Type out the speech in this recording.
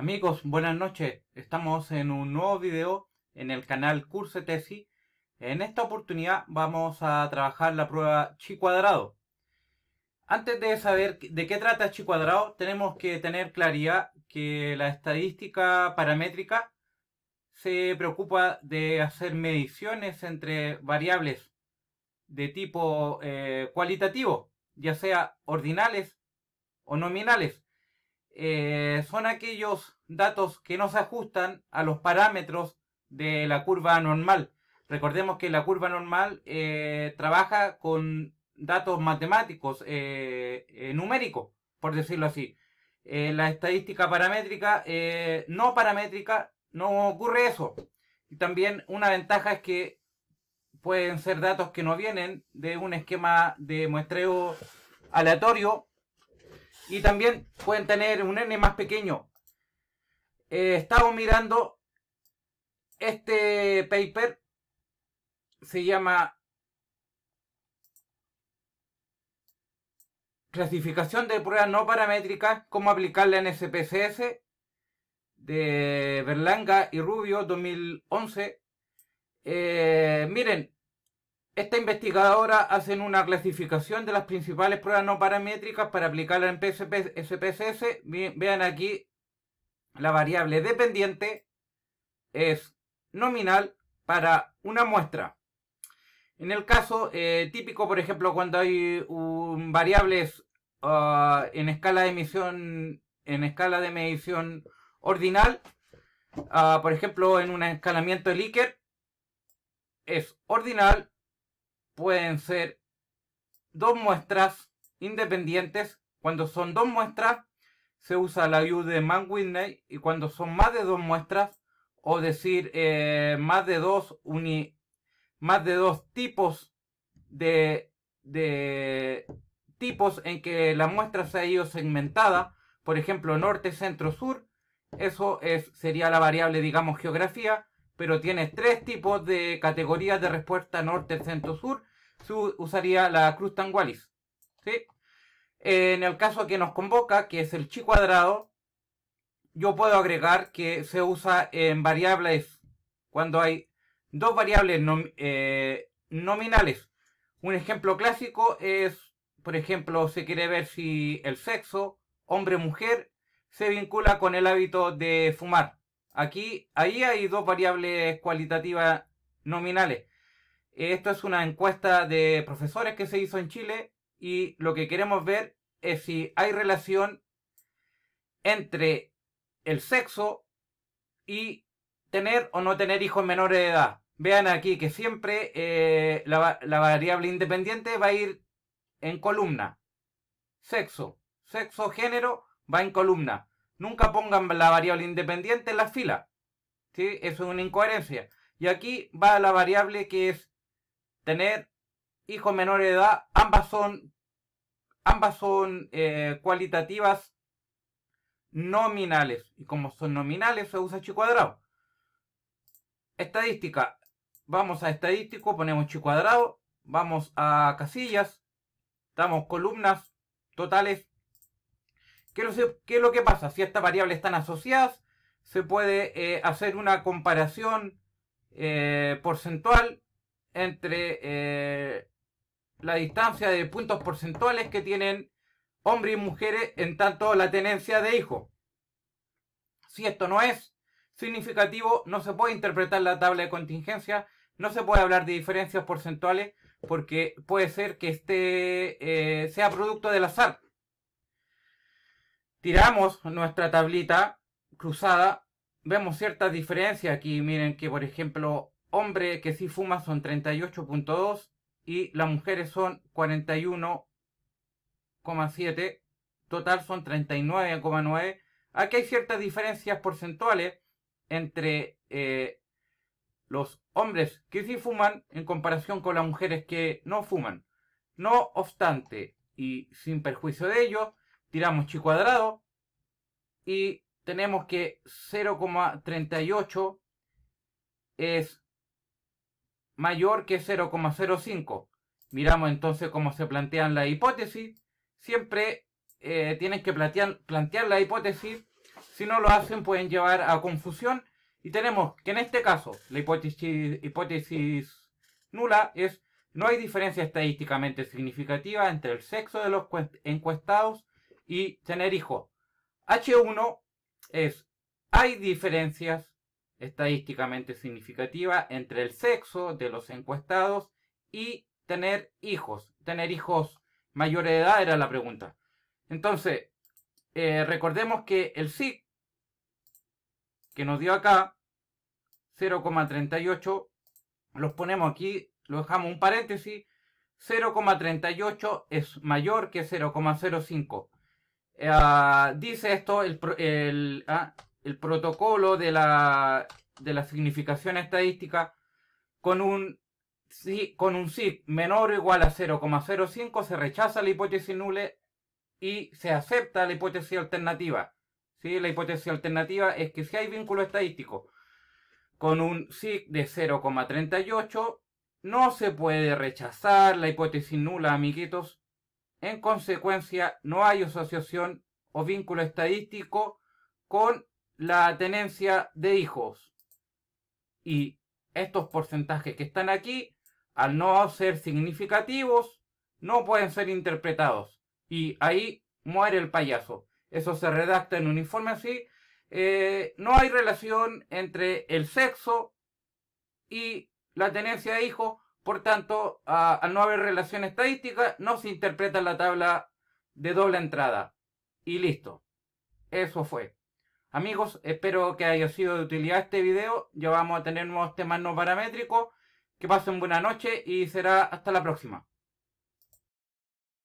Amigos, buenas noches. Estamos en un nuevo video en el canal Curse Tesi. En esta oportunidad vamos a trabajar la prueba chi cuadrado. Antes de saber de qué trata chi cuadrado, tenemos que tener claridad que la estadística paramétrica se preocupa de hacer mediciones entre variables de tipo eh, cualitativo, ya sea ordinales o nominales eh, son aquellos datos que no se ajustan a los parámetros de la curva normal. Recordemos que la curva normal eh, trabaja con datos matemáticos, eh, numéricos, por decirlo así. la estadística paramétrica, no paramétrica, no ocurre eso. Y también una ventaja es que pueden ser datos que no vienen de un esquema de muestreo aleatorio y también pueden tener un n más pequeño. he eh, estado mirando este paper. Se llama Clasificación de pruebas no paramétricas, cómo aplicarla en SPSS de Berlanga y Rubio 2011. Eh, miren, esta investigadora hace una clasificación de las principales pruebas no paramétricas para aplicarlas en SPSS. Vean aquí la variable dependiente es nominal para una muestra. En el caso eh, típico, por ejemplo, cuando hay variables ah, en escala de emisión, en escala de medición ordinal, ah, por ejemplo, en un escalamiento de Likert, es ordinal pueden ser dos muestras independientes. Cuando son dos muestras, se usa la U de Mann Whitney y cuando son más de dos muestras, o decir eh, más de dos más de dos tipos de, de tipos en que la muestra se ha ido segmentada, por ejemplo norte, centro, sur, eso es, sería la variable digamos geografía, pero tiene tres tipos de categorías de respuesta norte, centro, sur, usaría la cruz tangualis. ¿sí? En el caso que nos convoca, que es el chi cuadrado, yo puedo agregar que se usa en variables cuando hay dos variables eh, nominales. Un ejemplo clásico es, por ejemplo, se quiere ver si el sexo, hombre-mujer, se vincula con el hábito de fumar. Aquí, ahí hay dos variables cualitativas nominales. Esto es una encuesta de profesores que se hizo en Chile y lo que queremos ver es si hay relación entre el sexo y tener o no tener hijos menores de edad. Vean aquí que siempre eh, la, variable independiente va a ir en columna. Sexo, sexo, género va en columna. Nunca pongan la variable independiente en la fila. ¿sí? Eso es una incoherencia. Y aquí va la variable que es tener hijos menor de edad, ambas son, ambas son eh, cualitativas nominales. Y como son nominales, se usa chi cuadrado. Estadística. Vamos a estadístico, ponemos chi cuadrado. Vamos a casillas. Damos columnas totales. ¿Qué es lo, que pasa? Si estas variables están asociadas, se puede eh, hacer una comparación eh, porcentual entre eh, la distancia de puntos porcentuales que tienen hombres y mujeres en tanto la tenencia de hijos. Si esto no es significativo, no se puede interpretar la tabla de contingencia, no se puede hablar de diferencias porcentuales, porque puede ser que este eh, sea producto del azar. Tiramos nuestra tablita cruzada, vemos ciertas diferencias aquí, miren que por ejemplo hombre que sí fuma son 38.2 y las mujeres son 41,7, total son 39,9. Aquí hay ciertas diferencias porcentuales entre eh, los hombres que sí fuman en comparación con las mujeres que no fuman. No obstante, y sin perjuicio de ello, tiramos chi cuadrado y tenemos que 0,38 es mayor que 0,05. Miramos entonces cómo se plantean la hipótesis. Siempre tienes eh, tienen que plantear, la hipótesis. Si no lo hacen pueden llevar a confusión. Y tenemos que en este caso la hipótesis, hipótesis nula es no hay diferencia estadísticamente significativa entre el sexo de los encuestados y tener hijos. H1 es hay diferencias estadísticamente significativa entre el sexo de los encuestados y tener hijos. Tener hijos mayor de edad era la pregunta. Entonces, eh, recordemos que el sí que nos dio acá, 0,38, los ponemos aquí, lo dejamos un paréntesis, 0,38 es mayor que 0,05. Eh, ah, dice esto el, ah, el protocolo de la, de la significación estadística con un, con un SIG menor o igual a 0,05 se rechaza la hipótesis nula y se acepta la hipótesis alternativa. si La hipótesis alternativa es que si hay vínculo estadístico con un SIG de 0,38, no se puede rechazar la hipótesis nula, amiguitos. En consecuencia, no hay asociación o vínculo estadístico con la tenencia de hijos. Y estos porcentajes que están aquí, al no ser significativos, no pueden ser interpretados. Y ahí muere el payaso. Eso se redacta en un informe así. Eh, no hay relación entre el sexo y la tenencia de hijos. Por tanto, al no haber relación estadística, no se interpreta la tabla de doble entrada. Y listo. Eso fue. Amigos, espero que haya sido de utilidad este video. Ya vamos a tener nuevos temas no paramétricos. Que pasen buena noche y será hasta la próxima.